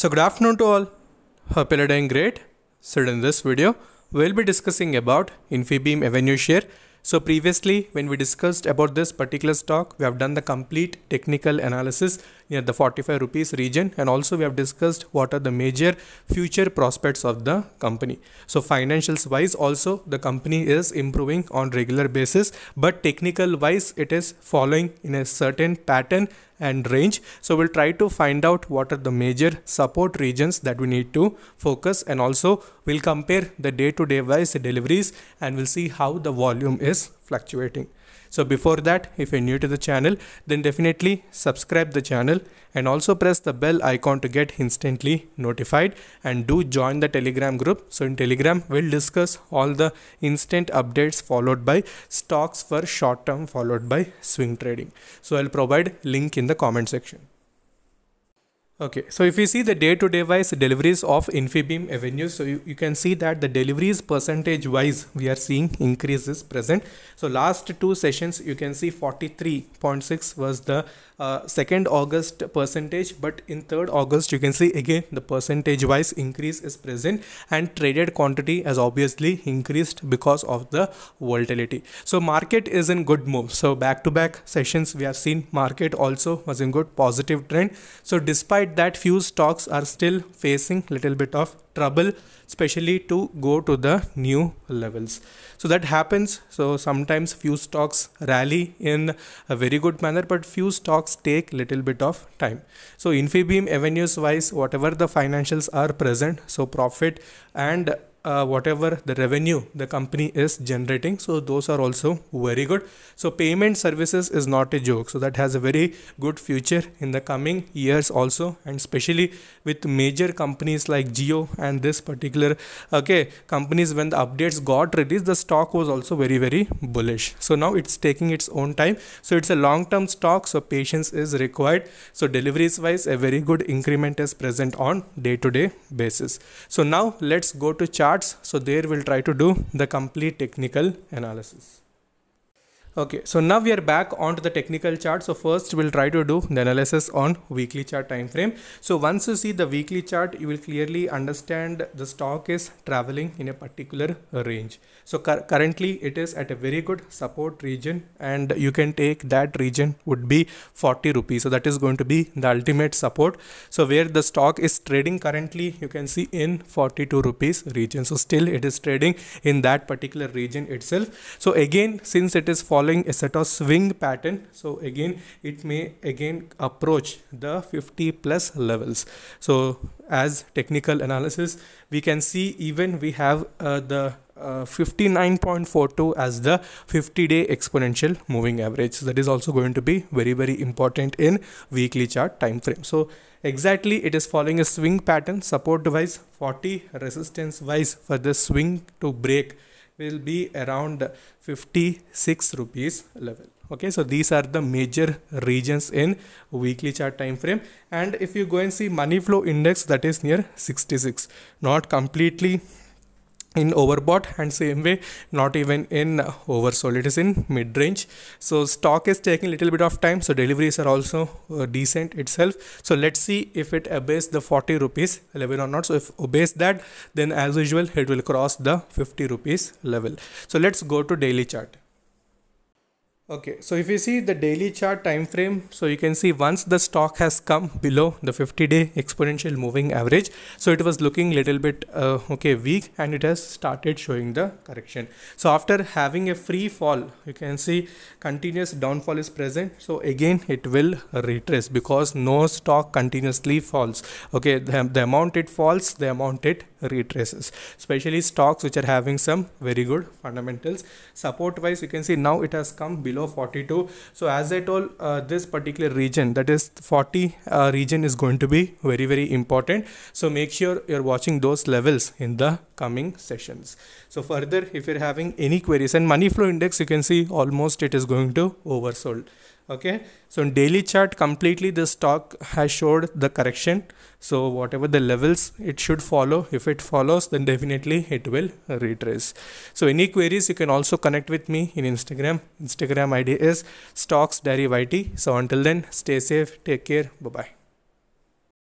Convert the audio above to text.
So good afternoon to all. Hope you're doing great. So in this video, we'll be discussing about Infibeam Avenue Share. So previously, when we discussed about this particular stock, we have done the complete technical analysis near the 45 rupees region and also we have discussed what are the major future prospects of the company so financials wise also the company is improving on regular basis but technical wise it is following in a certain pattern and range so we'll try to find out what are the major support regions that we need to focus and also we'll compare the day to day wise deliveries and we'll see how the volume is fluctuating so before that if you're new to the channel then definitely subscribe the channel and also press the bell icon to get instantly notified and do join the telegram group so in telegram we'll discuss all the instant updates followed by stocks for short term followed by swing trading so i'll provide link in the comment section Okay, so if you see the day-to-day -day wise deliveries of Infibeam Avenues, so you, you can see that the deliveries percentage wise, we are seeing increases present. So last two sessions, you can see 43.6 was the uh, 2nd August percentage, but in 3rd August, you can see again the percentage wise increase is present and traded quantity has obviously increased because of the volatility. So market is in good move. So back to back sessions, we have seen market also was in good positive trend. So despite fact that few stocks are still facing little bit of trouble especially to go to the new levels so that happens so sometimes few stocks rally in a very good manner but few stocks take little bit of time so infibeam avenues wise whatever the financials are present so profit and uh, whatever the revenue the company is generating so those are also very good so payment services is not a joke so that has a very good future in the coming years also and especially with major companies like geo and this particular okay companies when the updates got released the stock was also very very bullish so now it's taking its own time so it's a long term stock so patience is required so deliveries wise a very good increment is present on day to day basis so now let's go to chart so there we'll try to do the complete technical analysis okay so now we are back onto the technical chart so first we'll try to do the analysis on weekly chart time frame so once you see the weekly chart you will clearly understand the stock is traveling in a particular range so currently it is at a very good support region and you can take that region would be 40 rupees so that is going to be the ultimate support so where the stock is trading currently you can see in 42 rupees region so still it is trading in that particular region itself so again since it is 40 following a set of swing pattern so again it may again approach the 50 plus levels so as technical analysis we can see even we have uh, the uh, 59.42 as the 50 day exponential moving average so that is also going to be very very important in weekly chart time frame so exactly it is following a swing pattern support wise 40 resistance wise for the swing to break will be around 56 rupees level okay so these are the major regions in weekly chart time frame and if you go and see money flow index that is near 66 not completely in overbought and same way not even in oversold it is in mid range so stock is taking a little bit of time so deliveries are also uh, decent itself so let's see if it obeys the 40 rupees level or not so if obeys that then as usual it will cross the 50 rupees level so let's go to daily chart okay so if you see the daily chart time frame so you can see once the stock has come below the 50 day exponential moving average so it was looking little bit uh, okay weak and it has started showing the correction so after having a free fall you can see continuous downfall is present so again it will retrace because no stock continuously falls okay the, the amount it falls the amount it retraces especially stocks which are having some very good fundamentals support wise you can see now it has come below below 42 so as i told uh, this particular region that is 40 uh, region is going to be very very important so make sure you're watching those levels in the coming sessions so further if you're having any queries and money flow index you can see almost it is going to oversold okay so in daily chart completely this stock has showed the correction so whatever the levels it should follow if it follows then definitely it will retrace so any queries you can also connect with me in instagram instagram id is stocks so until then stay safe take care bye bye